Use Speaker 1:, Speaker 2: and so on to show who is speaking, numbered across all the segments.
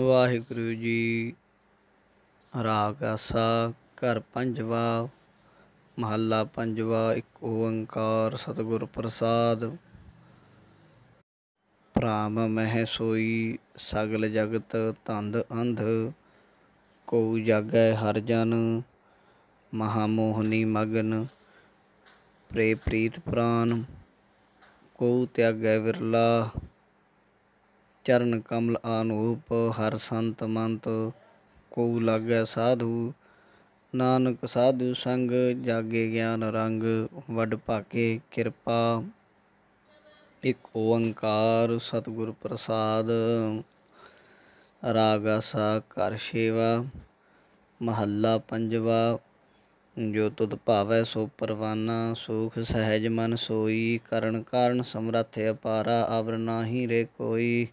Speaker 1: ਵਾਹਿਗੁਰੂ ਜੀ ਰਾਗ ਆਸਾ ਘਰ ਪੰਜਵਾ ਮਹੱਲਾ ਪੰਜਵਾ ਇੱਕ ਓੰਕਾਰ ਸਤਿਗੁਰ ਪ੍ਰਸਾਦ ਪ੍ਰਾਮ ਮਹਿ ਸੋਈ ਸਗਲ ਜਗਤ ਤੰਦ ਅੰਧ ਕੋ ਜਾਗੈ ਹਰ ਜਨ ਮਹਾ ਮੋਹਨੀ ਮਗਨ ਪ੍ਰੇ ਪ੍ਰੀਤ ਪ੍ਰਾਨ ਕੋ ਤਿਆਗੈ ਵਿਰਲਾ ਚਰਨ ਕਮਲ ਆਨੂਪ ਹਰ ਸੰਤ ਮੰਤ ਕੋ ਲਾਗੈ ਸਾਧੂ ਨਾਨਕ ਸਾਧੂ ਸੰਗ ਜਾਗੇ ਗਿਆਨ ਰੰਗ ਵੱਡ ਭਾਕੇ ਕਿਰਪਾ ਇਕ ਓੰਕਾਰ ਸਤਗੁਰ ਪ੍ਰਸਾਦ ਰਾਗਾਸਾ ਕਰ ਸੇਵਾ ਮਹੱਲਾ ਪੰਜਵਾ ਜੋ ਤੁਧ ਭਾਵੈ ਸੋ ਪਰਵਾਨਾ ਸੁਖ ਸਹਿਜ ਮਨ ਸੋਈ ਕਰਨ ਕਾਰਨ ਸਮਰੱਥ ਅਪਾਰਾ ਆਵਰ ਨਾਹੀ ਰੇ ਕੋਈ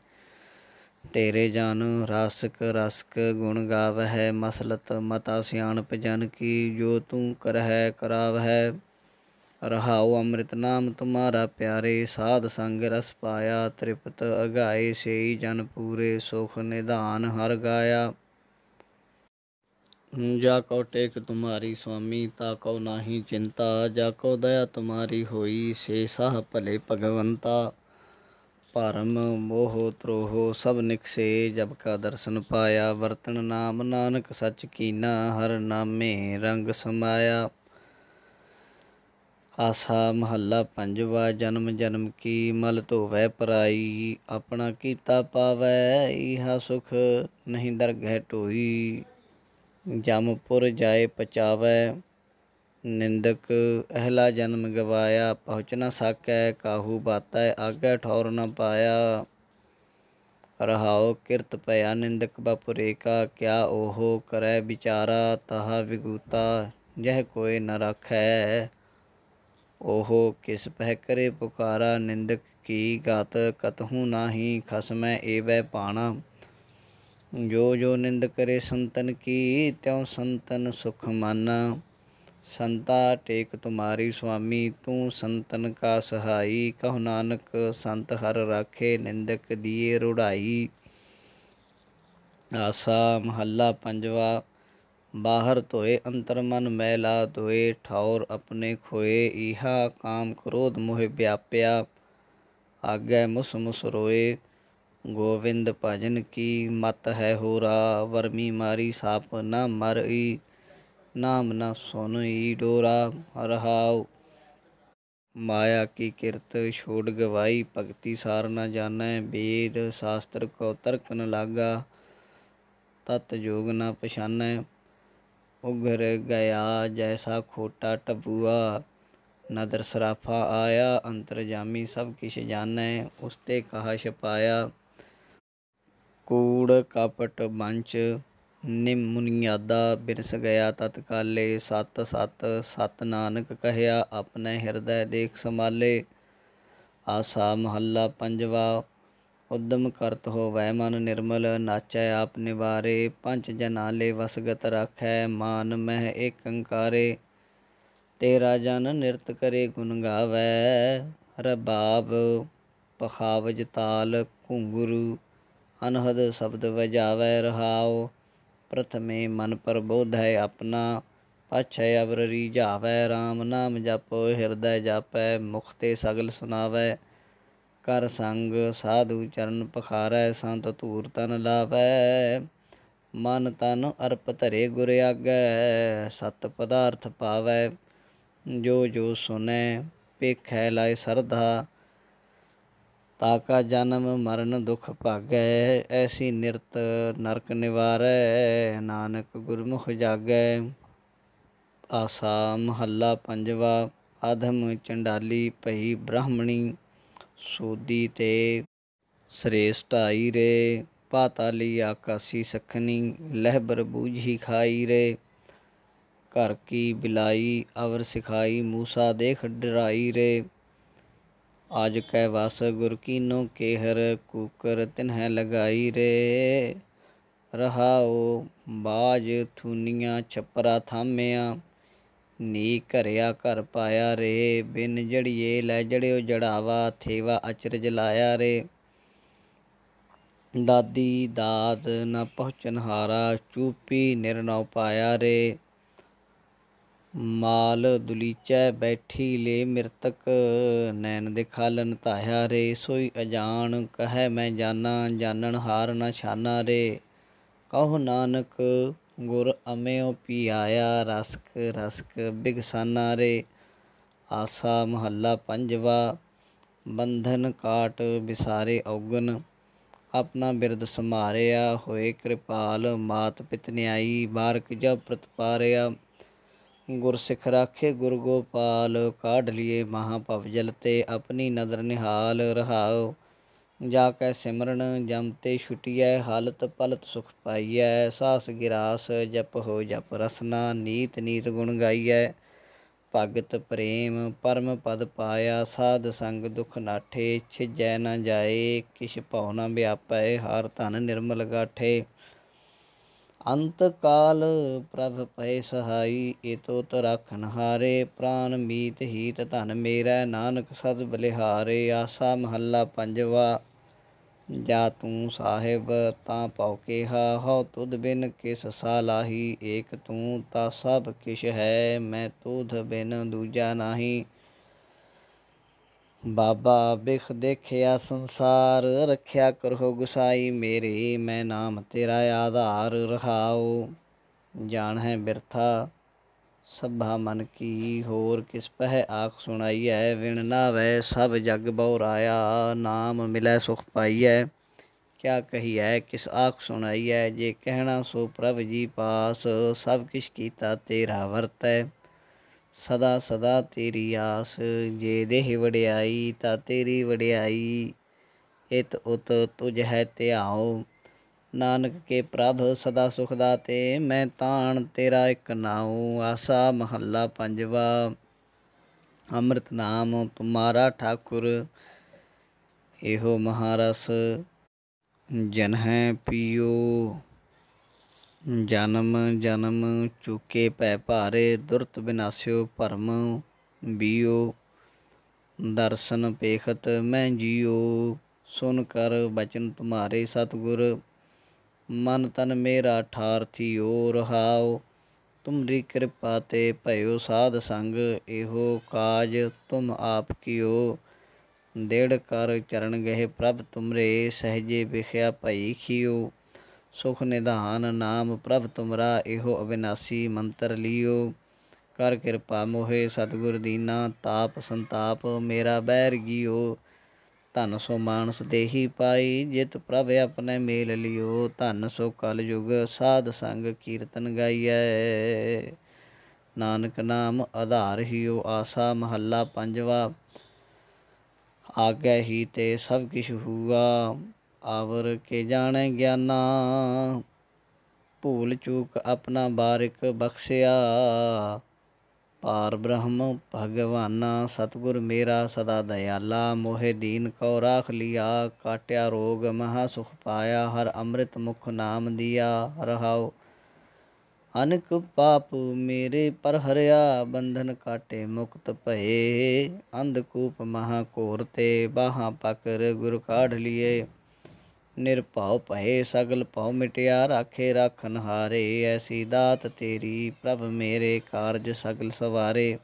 Speaker 1: ਤੇਰੇ ਜਨ ਰਸਕ ਰਸਕ ਗੁਣ ਗਾਵਹਿ ਮਸਲਤ ਮਤਾ ਸਿਆਣ ਜਨ ਕੀ ਜੋ ਤੂੰ ਕਰਹਿ ਕਰਾਵਹਿ ਰਹਾਉ ਅੰਮ੍ਰਿਤ ਨਾਮ ਤੁਮਾਰਾ ਪਿਆਰੇ ਸਾਧ ਸੰਗ ਰਸ ਪਾਇਆ ਤ੍ਰਿਪਤ ਅਗਾਏ ਸੇਈ ਜਨ ਪੂਰੇ ਸੁਖ ਨਿਧਾਨ ਹਰ ਗਾਇਆ ਜਾ ਕੋ ਟੇਕ ਤੁਮਾਰੀ ਸੁਆਮੀ ਤਾ ਕੋ ਨਾਹੀ ਚਿੰਤਾ ਜਾ ਕੋ ਦਇਆ ਤੁਮਾਰੀ ਹੋਈ ਸੇ ਸਾਹ ਭਲੇ ਭਗਵੰਤਾ ਭਰਮ ਮੋਹ ਤ੍ਰੋਹ ਸਭ ਨਿਕਸੇ ਜਬ ਕਾ ਦਰਸ਼ਨ ਪਾਇਆ ਵਰਤਨ ਨਾਮ ਨਾਨਕ ਸਚ ਕੀਨਾ ਹਰ ਨਾਮੇ ਰੰਗ ਸਮਾਇਆ ਆਸਾ ਮਹੱਲਾ ਪੰਜਵਾ ਜਨਮ ਜਨਮ ਕੀ ਮਲ ਧੋਵੈ ਪਰਾਈ ਆਪਣਾ ਕੀਤਾ ਪਾਵੈ ਇਹਾ ਸੁਖ ਨਹੀਂ ਦਰਗਹਿ ਢੋਈ ਜਮਪੁਰ ਜਾਏ ਪਚਾਵੈ ਨਿੰਦਕ ਅਹਲਾ ਜਨਮ ਗਵਾਇਆ ਪਹੁੰਚ ਨਾ ਸਕੈ ਕਾਹੂ ਬਾਤੈ ਆਗੇ ਠੌਰ ਨਾ ਪਾਇਆ ਰਹਾਉ ਕਿਰਤ ਭਇਆ ਨਿੰਦਕ ਬਪੁਰੇ ਕਾ ਕਿਆ ਉਹ ਕਰੈ ਵਿਚਾਰਾ ਤਹ ਵਿਗੂਤਾ ਜਹ ਕੋਈ ਨ ਰਖੈ ਉਹ ਕਿਸ ਪਹਿ ਕਰੇ ਪੁਕਾਰਾ ਨਿੰਦਕ ਕੀ ਗਤ ਕਤਹੂ ਨਾਹੀ ਖਸਮੈ ਏਵੈ ਪਾਣਾ ਜੋ ਜੋ ਨਿੰਦ ਕਰੇ ਸੰਤਨ ਕੀ ਤਿਉ ਸੰਤਨ ਸੁਖ ਮਾਨਾ ਸੰਤਾ ਟੇਕ ਤੁਮਾਰੀ ਸੁਆਮੀ ਤੂੰ ਸੰਤਨ ਕਾ ਸਹਾਈ ਕਹੁ ਨਾਨਕ ਸੰਤ ਹਰ ਰਾਖੇ ਨਿੰਦਕ ਦੀਏ ਰੁੜਾਈ ਆਸਾ ਮਹੱਲਾ ਪੰਜਵਾ ਬਾਹਰ ਧੋਏ ਅੰਤਰ ਮਨ ਮੈਲਾ ਧੋਏ ਠੌਰ ਆਪਣੇ ਖੋਏ ਇਹਾ ਕਾਮ ਕ੍ਰੋਧ ਮੋਹ ਵਿਆਪਿਆ ਆਗੇ ਮੁਸ ਮੁਸ ਰੋਏ ਗੋਵਿੰਦ ਭਜਨ ਕੀ ਮਤ ਹੈ ਹੋਰਾ ਵਰਮੀ ਮਾਰੀ ਸਾਪ ਨਾ ਮਰਈ ਨਾਮ ਨਾ ਈ ਡੋਰਾ ਰਹਾਉ ਮਾਇਆ ਕੀ ਕਿਰਤ ਛੋੜ ਗਵਾਈ ਭਗਤੀ ਸਾਰ ਨਾ ਜਾਣੈ ਵੇਦ ਸ਼ਾਸਤਰ ਕੋ ਤਰਕਨ ਲਾਗਾ ਤਤ ਜੋਗ ਨਾ ਪਛਾਨੈ ਉਗਰ ਗਿਆ ਜੈਸਾ ਖੋਟਾ ਟਬੂਆ ਨਦਰ ਸਰਾਫਾ ਆਇਆ ਅੰਤਰਜਾਮੀ ਸਭ ਕਿਛ ਜਾਣੈ ਉਸਤੇ ਕਹਾ ਛਪਾਇਆ ਕੂੜ ਕਪਟ ਬੰਚ ਨਿਮੁਨਿਆਦਾ ਬਿਨਸ ਗਿਆ ਤਤਕਾਲੇ ਸਤ ਸਤ ਸਤ ਨਾਨਕ ਕਹਿਆ ਆਪਣੇ ਹਿਰਦੈ ਦੇਖ ਸਮਾਲੇ ਆਸਾ ਮਹੱਲਾ ਪੰਜਵਾ ਉਦਮ ਕਰਤ ਹੋ ਵੈ ਮਨ ਨਿਰਮਲ ਨਾਚੈ ਆਪ ਨਿਵਾਰੇ ਪੰਜ ਜਨਾਲੇ ਵਸਗਤ ਰਾਖੈ ਮਾਨ ਮਹਿ ਅੰਕਾਰੇ ਤੇਰਾ ਜਨ ਨਿਰਤ ਕਰੇ ਗੁਣ ਗਾਵੈ ਰਬਾਬ ਪਖਾਵਜ ਤਾਲ ਘੁੰਗਰੂ ਅਨਹਦ ਸ਼ਬਦ ਵਜਾਵੈ ਰਹਾਓ प्रथमे मन प्रबोधय अपना पाछय अवर रिझावै RAM ਨਾਮ ਜਪੋ ਹਿਰਦੈ ਜਾਪੈ ਮੁਖ ਤੇ ਸਗਲ ਸੁਨਾਵੈ ਕਰ ਸੰਗ ਸਾਧੂ ਚਰਨ ਪਖਾਰੈ ਸੰਤ ਧੂਰ ਤਨ ਲਾਵੈ ਮਨ ਤਨ ਅਰਪ ਧਰੇ ਗੁਰ ਆਗੈ ਸਤ ਪਦਾਰਥ ਪਾਵੈ ਜੋ ਜੋ ਸੁਨੈ ਪੇਖੈ ਲਾਇ ਸਰਧਾ ਤਾਕਾ ਜਨਮ ਮਰਨ ਦੁਖ ਭਾਗੈ ਐਸੀ ਨਿਰਤ ਨਰਕ ਨਿਵਾਰੈ ਨਾਨਕ ਗੁਰਮੁਖ ਜਾਗੈ ਆਸਾ ਮਹੱਲਾ ਪੰਜਵਾ ਆਧਮ ਚੰਡਾਲੀ ਭਈ ਬ੍ਰਾਹਮਣੀ ਸੋਦੀ ਤੇ ਸ੍ਰੇਸ਼ਟ ਆਈ ਰੇ ਪਾਤਾਲੀ ਆਕਾਸੀ ਸਖਨੀ ਲਹਿਬਰ ਬੂਝੀ ਖਾਈ ਰੇ ਘਰ ਕੀ ਬਿਲਾਈ ਅਵਰ ਸਿਖਾਈ ਮੂਸਾ ਦੇਖ ਡਰਾਈ ਰੇ आज ਵਸ ਗੁਰ ਕੀਨੋ ਕੇਹਰ ਕੂਕਰ कूकर ਹੈ ਲਗਾਈ ਰੇ ਰਹਾਉ ਬਾਜ ਥੁਨੀਆਂ ਛਪਰਾ ਥਾਮਿਆ ਨੀ ਘਰਿਆ ਘਰ ਪਾਇਆ ਰੇ ਬਿਨ ਜੜੀਏ ਲੈ ਜੜਿਓ ਜੜਾਵਾ ਥੇਵਾ ਅਚਰਜ ਲਾਇਆ ਰੇ ਦਾਦੀ ਦਾਤ ਨਾ ਪਹੁੰਚਨ ਹਾਰਾ ਚੂਪੀ ਨਿਰਨਉ ਪਾਇਆ ਰੇ ਮਾਲ ਦੁਲੀਚੈ ਬੈਠੀ ਲੇ ਮਿਰਤਕ ਨੈਣ ਦੇ ਖਾਲਨ ਧਾਇਆ ਰੇ ਸੋਈ ਅਜਾਣ ਕਹੈ ਮੈਂ ਜਾਨਾ ਜਾਣਨ ਹਾਰ ਨਾ ਛਾਨਾ ਰੇ ਕਹੋ ਨਾਨਕ ਗੁਰ ਅਮਿਓ ਪੀ ਆਇਆ ਰਸਕ ਰਸਕ ਬਿਗਸਾਨਾ ਰੇ ਆਸਾ ਮਹੱਲਾ ਪੰਜਵਾ ਬੰਧਨ ਕਾਟ ਵਿਸਾਰੇ ਔਗਨ ਆਪਣਾ ਬਿਰਦ ਸਮਾਰਿਆ ਹੋਏ ਕਿਰਪਾਲ ਮਾਤ ਪਿਤ ਨਿਆਈ ਬਾਰਕ ਜਬ ਪ੍ਰਤਪਾਰਿਆ ਗੁਰਸਿੱਖ ਰਾਖੇ ਗੁਰ ਗੋਪਾਲ ਕਾਢ ਲਿਏ ਮਹਾ ਜਲ ਤੇ ਆਪਣੀ ਨਦਰ ਨਿਹਾਲ ਰਹਾਓ ਜਾ ਕੈ ਸਿਮਰਨ ਜਮ ਤੇ ਛੁਟਿਐ ਹਾਲਤ ਪਲਤ ਸੁਖ ਪਾਈਐ ਸਾਸ ਗਿਰਾਸ ਜਪ ਹੋ ਜਪ ਰਸਨਾ ਨੀਤ ਨੀਤ ਗੁਣ ਗਾਈਐ ਭਗਤ ਪ੍ਰੇਮ ਪਰਮ ਪਦ ਪਾਇਆ ਸਾਧ ਸੰਗ ਦੁਖ ਨਾਠੇ ਛਿਜੈ ਨਾ ਜਾਏ ਕਿਛ ਭਉ ਨਾ ਵਿਆਪੈ ਹਾਰ ਧਨ ਨਿਰਮਲ ਗਾਠੇ ਅੰਤ ਕਾਲ ਪ੍ਰਭ ਪੈ ਸਹਾਈ ਏਤੋ ਤਰਖਨ ਹਾਰੇ ਪ੍ਰਾਨ ਮੀਤ ਹੀਤ ਧਨ ਮੇਰਾ ਨਾਨਕ ਸਦ ਬਲਿਹਾਰੇ ਆਸਾ ਮਹੱਲਾ ਪੰਜਵਾ ਜਾ ਤੂੰ ਸਾਹਿਬ ਤਾਂ ਪਉ ਕੇਹਾ ਹਉ ਤੁਧ ਬਿਨ ਕਿਸ ਸਾਲਾਹੀ ਏਕ ਤੂੰ ਤਾ ਸਭ ਕਿਛ ਹੈ ਮੈਂ ਤੁਧ ਬਿਨ ਦੂਜਾ ਨਾਹੀ ਬਾਬਾ ਬਿਖ ਦੇਖਿਆ ਸੰਸਾਰ ਰੱਖਿਆ ਕਰੋ ਗੁਸਾਈ ਮੇਰੇ ਮੈਂ ਨਾਮ ਤੇਰਾ ਆਧਾਰ ਰਹਾਉ ਜਾਣ ਹੈ ਬਿਰਥਾ ਸਭਾ ਮਨ ਕੀ ਹੋਰ ਕਿਸ ਪਹਿ ਆਖ ਸੁਣਾਈਐ ਵਿਣ ਨਾ ਵੈ ਸਭ ਜਗ ਬਉ ਰਾਇਆ ਨਾਮ ਮਿਲੈ ਸੁਖ ਪਾਈਐ ਕਿਆ ਕਹੀਐ ਕਿਸ ਆਖ ਸੁਣਾਈਐ ਜੇ ਕਹਿਣਾ ਸੋ ਪ੍ਰਭ ਜੀ ਪਾਸ ਸਭ ਕਿਛ ਕੀਤਾ ਤੇਰਾ ਵਰਤੈ ਸਦਾ ਸਦਾ ਤੇਰੀ ਆਸ ਜੇ ਦੇਹ ਵਡਿਆਈ ਤਾਂ ਤੇਰੀ ਵਡਿਆਈ ਇਤ ਉਤ ਤੁਝ ਹੈ ਧਿਆਉ ਨਾਨਕ ਕੇ ਪ੍ਰਭ ਸਦਾ ਸੁਖ ਦਾਤੇ ਮੈਂ ਤਾਣ ਤੇਰਾ ਇਕ ਨਾਉ ਆਸਾ ਮਹੱਲਾ ਪੰਜਵਾ ਅੰਮ੍ਰਿਤ ਨਾਮ ਤੁਮਾਰਾ ਠਾਕੁਰ ਇਹੋ ਮਹਾਰਸ ਜਨ ਹੈ ਪੀਓ ਜਨਮ ਜਨਮ ਚੁਕੇ ਪੈ ਭਾਰੇ ਦੁਰਤ ਬਿਨਾਸਿਓ ਭਰਮ ਬੀਓ ਦਰਸ਼ਨ ਪੇਖਤ ਮੈਂ ਜੀਓ ਸੁਨ ਕਰ ਬਚਨ ਤੁਮਾਰੇ ਸਤਗੁਰ ਮਨ ਤਨ ਮੇਰਾ ਹੋ ਰਹਾਓ ਤੁਮਰੀ ਕਿਰਪਾ ਤੇ ਭਇਓ ਸਾਧ ਸੰਗ ਇਹੋ ਕਾਜ ਤੁਮ ਆਪ ਕੀਓ ਦੇੜ ਕਰ ਚਰਨ ਗਏ ਪ੍ਰਭ ਤੁਮਰੇ ਸਹਜੇ ਵਿਖਿਆ ਭਈ ਖਿਓ ਸੁਖ ਨਿਧਾਨ ਨਾਮ ਪ੍ਰਭ ਤੁਮਰਾ ਇਹੋ ਅਵਿਨਾਸੀ ਮੰਤਰ ਲਿਓ ਕਰ ਕਿਰਪਾ ਮੋਹੇ ਸਤਗੁਰ ਦੀਨਾ ਤਾਪ ਸੰਤਾਪ ਮੇਰਾ ਬੈਰ ਗਿਓ ਧਨ ਸੋ ਮਾਨਸ ਦੇਹੀ ਪਾਈ ਜਿਤ ਪ੍ਰਭ ਆਪਣੇ ਮੇਲ ਲਿਓ ਧਨ ਸੋ ਕਲ ਯੁਗ ਸਾਧ ਸੰਗ ਕੀਰਤਨ ਗਾਈਐ ਨਾਨਕ ਨਾਮ ਆਧਾਰ ਹੀਓ ਆਸਾ ਮਹੱਲਾ ਪੰਜਵਾ ਆਗੈ ਹੀ ਤੇ ਸਭ ਕਿਛ ਹੂਆ ਆਵਰ ਕੇ ਜਾਣੇ ਗਿਆਨਾ ਭੂਲ ਚੂਕ ਆਪਣਾ ਬਾਰਿਕ ਬਖਸ਼ਿਆ ਪਾਰ ਬ੍ਰਹਮ ਭਗਵਾਨਾ ਸਤਗੁਰ ਮੇਰਾ ਸਦਾ ਦਇਆਲਾ ਮੋਹਿ ਦੀਨ ਕੋ ਰਾਖ ਲਿਆ ਕਾਟਿਆ ਰੋਗ ਮਹਾ ਸੁਖ ਪਾਇਆ ਹਰ ਅੰਮ੍ਰਿਤ ਮੁਖ ਨਾਮ ਦਿਆ ਰਹਾਉ ਅਨਕ ਪਾਪ ਮੇਰੇ ਪਰ ਹਰਿਆ ਬੰਧਨ ਕਾਟੇ ਮੁਕਤ ਭਏ ਅੰਧ ਕੂਪ ਮਹਾ ਕੋਰਤੇ ਤੇ ਬਾਹਾਂ ਪਕਰ ਗੁਰ ਕਾਢ ਲਿਏ ਨਿਰਭਉ ਭਏ ਸਗਲ ਭਉ ਮਿਟਿਆ ਰਾਖੇ ਰਖਨ ਹਾਰੇ ਐਸੀ ਦਾਤ ਤੇਰੀ ਪ੍ਰਭ ਮੇਰੇ ਕਾਰਜ ਸਗਲ ਸਵਾਰੇ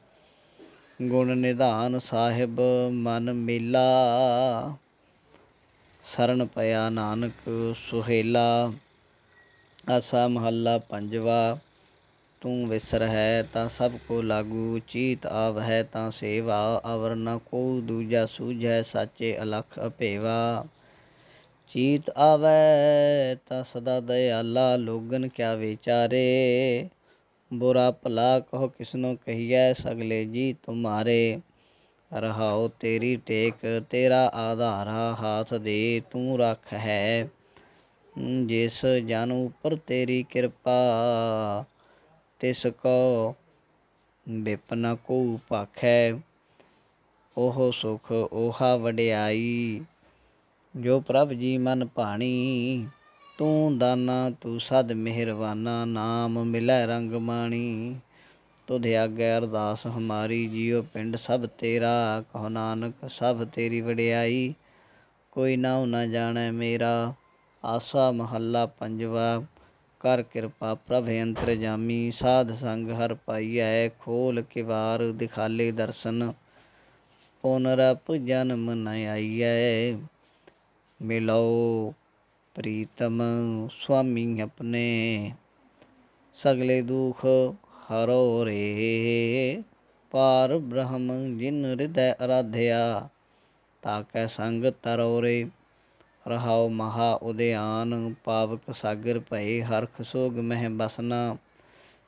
Speaker 1: ਗੁਣ ਨਿਧਾਨ ਸਾਹਿਬ ਮਨ ਮੇਲਾ ਸਰਨ ਪਿਆ ਨਾਨਕ ਸੁਹੇਲਾ ਆਸਾ ਮਹੱਲਾ ਪੰਜਵਾ ਤੂੰ ਵਿਸਰ ਹੈ ਤਾਂ ਸਭ ਕੋ ਲਾਗੂ ਚੀਤ ਆਵ ਹੈ ਤਾਂ ਸੇਵਾ ਅਵਰ ਨ ਕੋ ਦੂਜਾ ਸੂਝੈ ਸਾਚੇ ਅਲਖ ਅਪੇਵਾ ਚੀਤ ਆਵੇ ਤਾਂ ਸਦਾ ਦਇਆਲਾ ਲੋਗਨ ਕਿਆ ਵਿਚਾਰੇ ਬੁਰਾ ਭਲਾ ਕਹੋ ਨੂੰ ਕਹੀਐ ਸਗਲੇ ਜੀ ਤੁਮਾਰੇ ਰਹਾਉ ਤੇਰੀ ਟੇਕ ਤੇਰਾ ਆਧਾਰਾ ਹਾਥ ਦੇ ਤੂੰ ਰੱਖ ਹੈ ਜਿਸ ਜਨ ਉਪਰ ਤੇਰੀ ਕਿਰਪਾ ਤਿਸ ਕੋ ਬੇਪਨਾ ਕੋ ਪਖੈ ਉਹ ਸੁਖ ਉਹਾ ਵਡਿਆਈ ਜੋ ਪ੍ਰਭ ਜੀ ਮਨ ਭਾਣੀ ਤੂੰ ਦਾਨਾ ਤੂੰ ਸਦ ਮਿਹਰਵਾਨਾ ਨਾਮ ਮਿਲੈ ਰੰਗ ਮਾਣੀ ਤੁਧ ਆਗੇ ਅਰਦਾਸ ਹਮਾਰੀ ਜੀਉ ਪਿੰਡ ਸਭ ਤੇਰਾ ਕਹੋ ਨਾਨਕ ਸਭ ਤੇਰੀ ਵਡਿਆਈ ਕੋਈ ਨਾ ਨਾ ਜਾਣੈ ਮੇਰਾ ਆਸਾ ਮਹੱਲਾ ਪੰਜਵਾ ਕਰ ਕਿਰਪਾ ਪ੍ਰਭ ਅੰਤਰ ਜਾਮੀ ਸਾਧ ਸੰਗ ਹਰ ਪਾਈਐ ਖੋਲ ਕਿਵਾਰ ਦਿਖਾਲੇ ਦਰਸ਼ਨ ਪੁਨਰ ਜਨਮ ਨ ਆਈਐ ਮਿਲਾਓ ਪ੍ਰੀਤਮ ਸੁਆਮੀ ਆਪਣੇ ਸਗਲੇ ਦੁਖ ਹਰੋ ਰੇ ਪਾਰ ਬ੍ਰਹਮ ਜਿਨ ਹਿਰਦੈ ਅਰਾਧਿਆ ਤਾਕੈ ਸੰਗ ਤਰੋ ਰੇ ਰਹਾਉ ਮਹਾ ਉਦਿਆਨ ਪਾਵਕ ਸਾਗਰ ਭਏ ਹਰਖ ਸੋਗ ਮਹਿ ਬਸਨਾ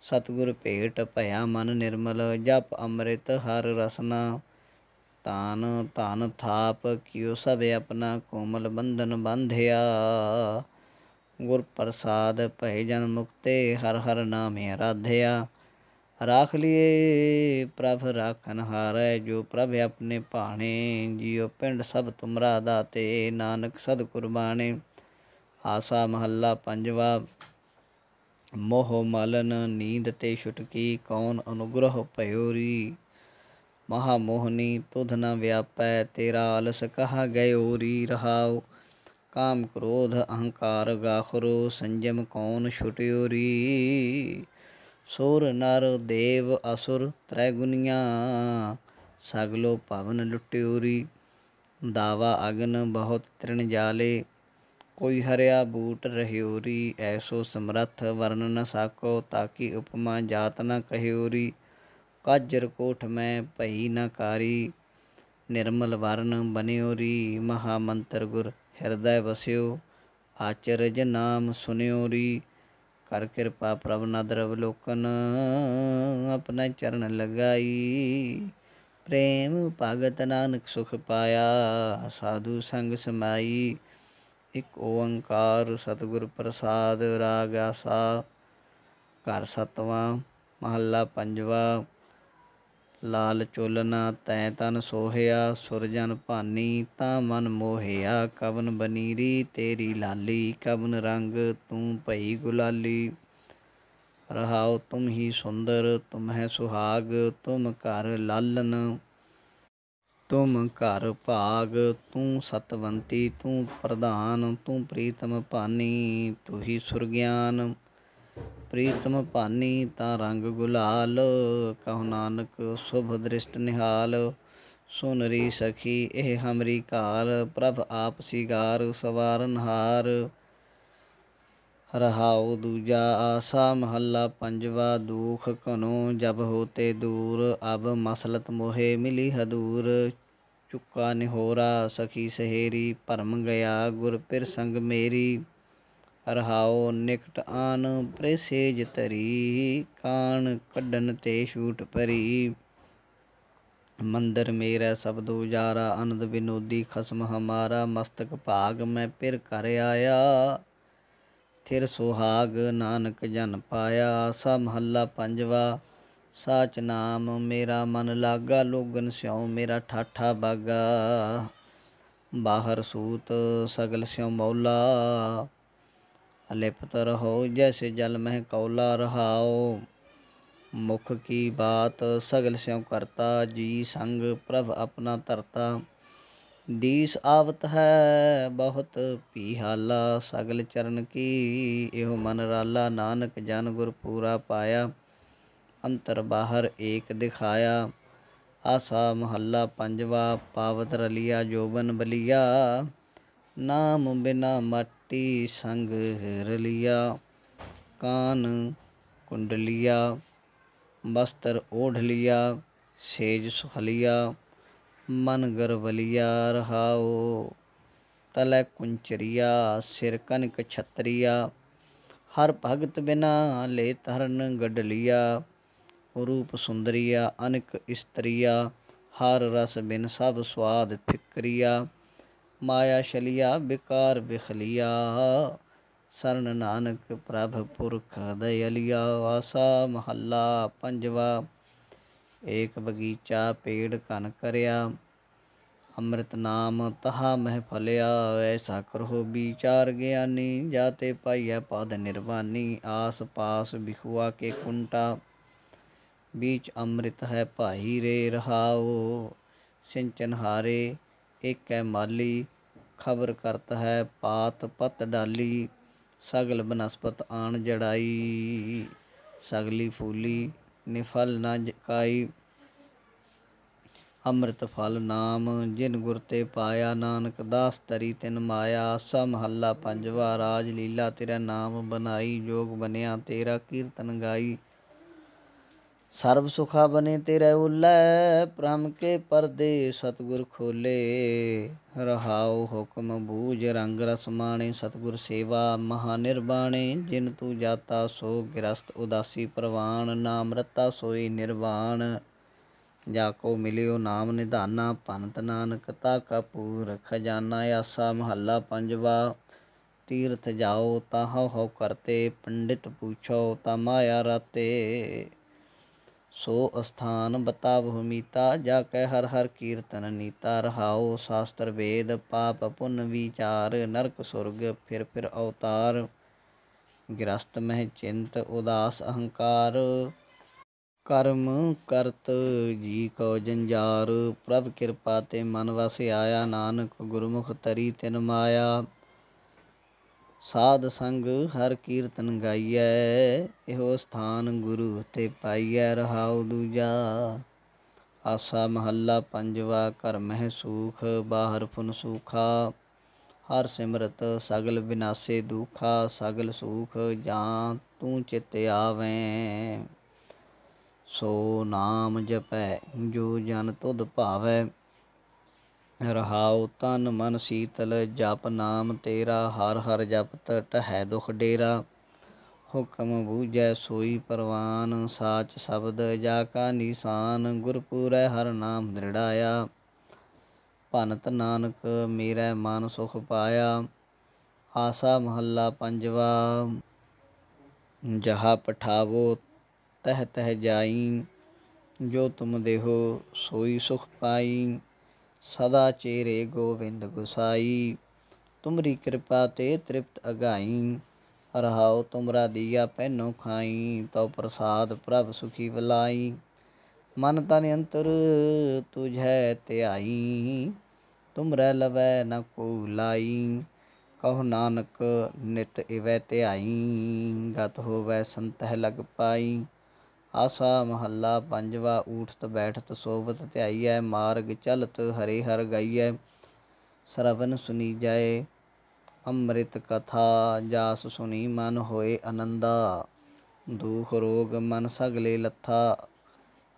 Speaker 1: ਸਤਗੁਰ ਭੇਟ ਭਇਆ ਮਨ ਨਿਰਮਲ ਜਪ ਅੰਮ੍ਰਿਤ ਹਰ ਰਸਨਾ ਤਾਨ ਧਨ ਥਾਪ ਕਿਉ ਸਭੇ ਆਪਣਾ ਕੋਮਲ ਬੰਧਨ ਬੰਧਿਆ ਗੁਰ ਪ੍ਰਸਾਦ ਭੈ ਜਨ ਮੁਕਤੇ ਹਰ ਹਰ ਨਾਮੇ ਆਰਾਧਿਆ ਰਾਖ ਲਿਏ ਪ੍ਰਭ ਰਾਖਨ ਹਾਰੈ ਜੋ ਪ੍ਰਭ ਆਪਣੇ ਭਾਣੇ ਜਿਉ ਪਿੰਡ ਸਭ ਤੁਮਰਾ ਦਾਤੇ ਨਾਨਕ ਸਦ ਕੁਰਬਾਨੇ ਆਸਾ ਮਹੱਲਾ ਪੰਜਵਾ ਮੋਹ ਮਲਨ ਨੀਂਦ ਤੇ ਛੁਟਕੀ ਕੌਣ ਅਨੁਗ੍ਰਹ ਭਇਓਰੀ ਮਹਾ ਮੋਹਨੀ ਤੁਧ ਨ ਵਿਆਪੈ ਤੇਰਾ ਅਲਸ ਕਹਾ ਗਏ ਓਰੀ ਰਹਾਉ ਕਾਮ ਕ੍ਰੋਧ ਅਹੰਕਾਰ ਗਾਖਰੋ ਸੰਜਮ ਕੌਣ ਛੁਟਿਓ ਰੀ ਸੁਰ ਨਰ ਦੇਵ ਅਸੁਰ ਤ੍ਰੈ ਗੁਨੀਆਂ ਸਗਲੋ ਪਵਨ ਭਵਨ ਰੀ ਦਾਵਾ ਅਗਨ ਬਹੁਤ ਤ੍ਰਿਣ ਜਾਲੇ ਕੋਈ ਹਰਿਆ ਬੂਟ ਰਹਿਓ ਰੀ ਐਸੋ ਸਮਰੱਥ ਵਰਨ ਨ ਸਾਕੋ ਤਾਕੀ ਉਪਮਾ ਜਾਤ ਨ ਕਹਿਓ ਰੀ ਕਾਜਰ ਕੋਠ ਮੈਂ ਭਈ ਨਾ ਕਾਰੀ ਨਿਰਮਲ ਵਰਨ ਬਨਿਓ ਰੀ ਮਹਾ ਮੰਤਰ ਗੁਰ ਹਿਰਦੈ ਵਸਿਓ ਆਚਰਜ ਨਾਮ ਸੁਨਿਓ ਰੀ ਕਰ ਕਿਰਪਾ ਪ੍ਰਭ ਨਦਰ ਅਵਲੋਕਨ ਲੋਕਨ ਆਪਣਾ ਚਰਨ ਲਗਾਈ ਪ੍ਰੇਮ ਭਗਤ ਨਾਨਕ ਸੁਖ ਪਾਇਆ ਸਾਧੂ ਸੰਗ ਸਮਾਈ ਇਕ ਓੰਕਾਰ ਸਤਗੁਰ ਪ੍ਰਸਾਦ ਰਾਗ ਆਸਾ ਘਰ ਸਤਵਾ ਮਹੱਲਾ ਪੰਜਵਾ ਲਾਲ ਚੋਲਨਾ ਤੈ ਤਨ ਸੋਹਿਆ ਸੁਰਜਨ ਭਾਨੀ ਤਾ ਮਨ ਮੋਹਿਆ ਕਵਨ ਬਨੀਰੀ ਤੇਰੀ ਲਾਲੀ ਕਵਨ ਰੰਗ ਤੂੰ ਭਈ ਗੁਲਾਲੀ ਰਹਾਉ ਤੁਮ ਹੀ ਸੁੰਦਰ ਤੁਮ ਹੈ ਸੁਹਾਗ ਤੁਮ ਘਰ ਲਾਲਨ ਤੁਮ ਘਰ ਭਾਗ ਤੂੰ ਸਤਵੰਤੀ ਤੂੰ ਪ੍ਰਧਾਨ ਤੂੰ ਪ੍ਰੀਤਮ ਭਾਨੀ ਤੂੰ ਹੀ ਸੁਰਗਿਆਨ ਪ੍ਰੀਤਮ ਭਾਨੀ ਤਾਂ ਰੰਗ ਗੁਲਾਲ ਕਹੋ ਨਾਨਕ ਸੁਭ ਦ੍ਰਿਸ਼ਟ ਨਿਹਾਲ ਸੁਨ ਰੀ ਸਖੀ ਇਹ ਹਮਰੀ ਕਾਰ ਪ੍ਰਭ ਆਪ ਸਿਗਾਰ ਸਵਾਰਨ ਹਾਰ ਰਹਾਉ ਦੂਜਾ ਆਸਾ ਮਹੱਲਾ ਪੰਜਵਾ ਦੁਖ ਕਨੋ ਜਬ ਹੋਤੇ ਦੂਰ ਅਬ ਮਸਲਤ ਮੋਹੇ ਮਿਲੀ ਹਦੂਰ ਚੁੱਕਾ ਨਿਹੋਰਾ ਸਖੀ ਸਹੇਰੀ ਭਰਮ ਗਿਆ ਗੁਰ ਪਿਰ ਸੰਗ ਮੇਰੀ ਰਹਾਉ ਨਿਕਟ ਆਨ ਪ੍ਰਸੇਜ ਤਰੀ ਕਾਣ ਕੱਢਨ ਤੇ ਛੂਟ ਪਰੀ ਮੰਦਰ ਮੇਰਾ ਸਬਦ ਉਜਾਰਾ ਅਨੰਦ ਵਿਨੋਦੀ ਖਸਮ ਹਮਾਰਾ ਮਸਤਕ ਭਾਗ ਮੈਂ ਪਿਰ ਕਰ ਆਇਆ ਥਿਰ ਸੁਹਾਗ ਨਾਨਕ ਜਨ ਪਾਇਆ ਸਾ ਮਹੱਲਾ ਪੰਜਵਾ ਸਾਚ ਨਾਮ ਮੇਰਾ ਮਨ ਲਾਗਾ ਲੋਗਨ ਸਿਉ ਮੇਰਾ ਠਾਠਾ ਬਾਗਾ ਬਾਹਰ ਸੂਤ ਸਗਲ ਸਿਉ ਮੌਲਾ ਅਲਿਪਤ ਰਹੋ ਜੈਸੇ ਜਲ ਮਹਿ ਕੌਲਾ ਰਹਾਓ ਮੁਖ ਕੀ ਬਾਤ ਸਗਲ ਸਿਉ ਕਰਤਾ ਜੀ ਸੰਗ ਪ੍ਰਭ ਆਪਣਾ ਧਰਤਾ ਦੀਸ ਆਵਤ ਹੈ ਬਹੁਤ ਪੀ ਹਾਲਾ ਸਗਲ ਚਰਨ ਕੀ ਇਹੋ ਮਨ ਰਾਲਾ ਨਾਨਕ ਜਨ ਗੁਰ ਪੂਰਾ ਪਾਇਆ ਅੰਤਰ ਬਾਹਰ ਏਕ ਦਿਖਾਇਆ ਆਸਾ ਮਹੱਲਾ ਪੰਜਵਾ ਪਾਵਤ ਰਲਿਆ ਜੋਬਨ ਬਲਿਆ ਨਾਮ ਬਿਨਾ ਮਟ ਮਿੱਟੀ ਸੰਗ ਰਲਿਆ ਕਾਨ ਕੁੰਡਲਿਆ ਬਸਤਰ ਓਢ ਲਿਆ ਸੇਜ ਸੁਖਲਿਆ ਮਨ ਗਰਵਲਿਆ ਰਹਾਓ ਤਲੇ ਕੁੰਚਰੀਆ ਸਿਰ ਕਨਕ ਛਤਰੀਆ ਹਰ ਭਗਤ ਬਿਨਾ ਲੈ ਤਰਨ ਗਡਲਿਆ ਰੂਪ ਸੁੰਦਰੀਆ ਅਨਕ ਇਸਤਰੀਆ ਹਰ ਰਸ ਬਿਨ ਸਭ ਸਵਾਦ ਫਿਕਰੀਆ ਮਾਇਆ ਛਲਿਆ ਬਿਕਾਰ ਬਿਖਲਿਆ ਸਰਨ ਨਾਨਕ ਪ੍ਰਭ ਪੁਰਖ ਦਇਲਿਆ ਆਸਾ ਮਹੱਲਾ ਪੰਜਵਾ ਏਕ ਬਗੀਚਾ ਪੇੜ ਕਨ ਕਰਿਆ ਅੰਮ੍ਰਿਤ ਨਾਮ ਤਹਾ ਮਹਿ ਫਲਿਆ ਐਸਾ ਕਰੋ ਵਿਚਾਰ ਗਿਆਨੀ ਜਾਤੇ ਪਾਈਐ ਪਦ ਨਿਰਵਾਨੀ ਆਸ ਪਾਸ ਬਿਖੁਆ ਕੇ ਕੁੰਟਾ बीच ਅੰਮ੍ਰਿਤ ਹੈ ਭਾਈ ਰੇ ਰਹਾਓ ਸਿੰਚਨ ਹਾਰੇ ਇੱਕ ਹੈ ਮਾਲੀ ਖਬਰ ਕਰਤ ਹੈ ਪਾਤ ਪਤ ਡਾਲੀ ਸਗਲ ਬਨਸਪਤ ਆਣ ਜੜਾਈ ਸਗਲੀ ਫੂਲੀ ਨਿਫਲ ਨਾ ਜਕਾਈ ਅੰਮ੍ਰਿਤ ਫਲ ਨਾਮ ਜਿਨ ਗੁਰ ਤੇ ਪਾਇਆ ਨਾਨਕ ਦਾਸ ਤਰੀ ਤਿਨ ਮਾਇਆ ਸਭ ਮਹੱਲਾ ਪੰਜਵਾ ਰਾਜ ਲੀਲਾ ਤੇਰਾ ਨਾਮ ਬਨਾਈ ਜੋਗ ਬਨਿਆ ਤੇਰਾ ਕੀਰਤਨ ਗਾਈ ਸਰਬ ਸੁਖਾ ਬਨੇ ਤੇਰੇ ਉਲੈ ਪ੍ਰਮ ਕੇ ਪਰਦੇ ਸਤਗੁਰ ਖੋਲੇ ਰਹਾਉ ਹੁਕਮ ਬੂਜ ਰੰਗ ਰਸ ਮਾਣੇ ਸਤਗੁਰ ਸੇਵਾ ਮਹਾ ਨਿਰਵਾਣੇ ਜਿਨ ਤੂੰ ਜਾਤਾ ਸੋ ਗ੍ਰਸਤ ਉਦਾਸੀ ਪ੍ਰਵਾਨ ਨਾਮ ਰਤਾ ਸੋਈ ਨਿਰਵਾਣ ਜਾ ਕੋ ਮਿਲਿਓ ਨਾਮ ਨਿਧਾਨਾ ਪੰਤ ਨਾਨਕ ਤਾ ਕਾ ਪੂਰ ਖਜ਼ਾਨਾ ਆਸਾ ਮਹੱਲਾ ਪੰਜਵਾ ਤੀਰਥ ਜਾਓ ਤਾ ਹੋ ਕਰਤੇ ਪੰਡਿਤ ਪੁੱਛੋ ਤਾ ਮਾਇਆ ਰਾਤੇ ਸੋ ਅਸਥਾਨ ਬਤਾਵਹੁ ਮੀਤਾ ਜਾ ਕੈ ਹਰ ਹਰ ਕੀਰਤਨ ਨੀਤਾ ਰਹਾਉ ਸ਼ਾਸਤਰ ਵੇਦ ਪਾਪ ਪੁੰਨ ਵਿਚਾਰ ਨਰਕ ਸੁਰਗ ਫਿਰ ਫਿਰ ਅਵਤਾਰ ਗ੍ਰਸਤ ਮਹਿ ਚਿੰਤ ਉਦਾਸ ਅਹੰਕਾਰ ਕਰਮ ਕਰਤ ਜੀ ਕੋ ਜੰਜਾਰ ਪ੍ਰਭ ਕਿਰਪਾ ਤੇ ਮਨ ਵਸ ਆਇਆ ਨਾਨਕ ਗੁਰਮੁਖ ਤਰੀ ਤਿਨ ਮਾਇਆ ਸਾਧ ਸੰਗ ਹਰ ਕੀਰਤਨ ਗਾਈਐ ਇਹੋ ਸਥਾਨ ਗੁਰੂ ਤੇ ਪਾਈਐ ਰਹਾਉ ਦੂਜਾ ਆਸਾ ਮਹੱਲਾ ਪੰਜਵਾ ਘਰ ਮਹਿ ਸੂਖ ਬਾਹਰ ਫੁਨ ਸੂਖਾ ਹਰ ਸਿਮਰਤ ਸਗਲ ਬਿਨਾਸੇ ਦੁਖਾ ਸਗਲ ਸੂਖ ਜਾਂ ਤੂੰ ਚਿਤ ਆਵੇਂ ਸੋ ਨਾਮ ਜਪੈ ਜੋ ਜਨ ਤੁਧ ਭਾਵੈ ਰਹਾਉ ਤਨ ਮਨ ਸੀਤਲ ਜਪ ਨਾਮ ਤੇਰਾ ਹਰ ਹਰ ਜਪਤ ਹੈ ਦੁਖ ਡੇਰਾ ਹੁਕਮ ਬੂਝੈ ਸੋਈ ਪਰਵਾਨ ਸਾਚ ਸ਼ਬਦ ਜਾ ਕਾ ਨਿਸ਼ਾਨ ਗੁਰਪੂਰੈ ਹਰ ਨਾਮ ਦ੍ਰਿੜਾਇਆ ਭਨਤ ਨਾਨਕ ਮੇਰਾ ਮਨ ਸੁਖ ਪਾਇਆ ਆਸਾ ਮਹੱਲਾ ਪੰਜਵਾ ਜਹਾ ਪਠਾਵੋ ਤਹ ਤਹ ਜਾਈ ਜੋ ਤੁਮ ਦੇਹੋ ਸੋਈ ਸੁਖ ਪਾਈ ਸਦਾ ਚੇਰੇ ਗੋਵਿੰਦ ਗੁਸਾਈ ਤੁਮਰੀ ਕਿਰਪਾ ਤੇ ਤ੍ਰਿਪਤ ਅਗਾਈ ਰਹਾਉ ਤੁਮਰਾ ਦੀਆ ਪੈਨੋ ਖਾਈ ਤਉ ਪ੍ਰਸਾਦ ਪ੍ਰਭ ਸੁਖੀ ਬਲਾਈ ਮਨ ਤਨ ਅੰਤਰ ਤੁਝੈ ਧਿਆਈ ਤੁਮਰੇ ਲਵੈ ਨ ਕੋ ਲਾਈ ਕਹ ਨਾਨਕ ਨਿਤ ਇਵੈ ਧਿਆਈ ਗਤ ਹੋਵੈ ਸੰਤਹਿ ਲਗ ਪਾਈ ਆਸਾ ਮਹੱਲਾ ਪੰਜਵਾ ਊਠਤ ਬੈਠਤ ਸੋਵਤ ਧਿਆਈਐ ਮਾਰਗ ਚਲਤ ਹਰੇ ਹਰ ਗਾਈਐ ਸਰਵਨ ਸੁਨੀ ਜਾਏ ਅੰਮ੍ਰਿਤ ਕਥਾ ਜਾਸ ਸੁਨੀ ਮਨ ਹੋਏ ਅਨੰਦਾ ਦੁਖ ਰੋਗ ਮਨ ਸਗਲੇ ਲੱਥਾ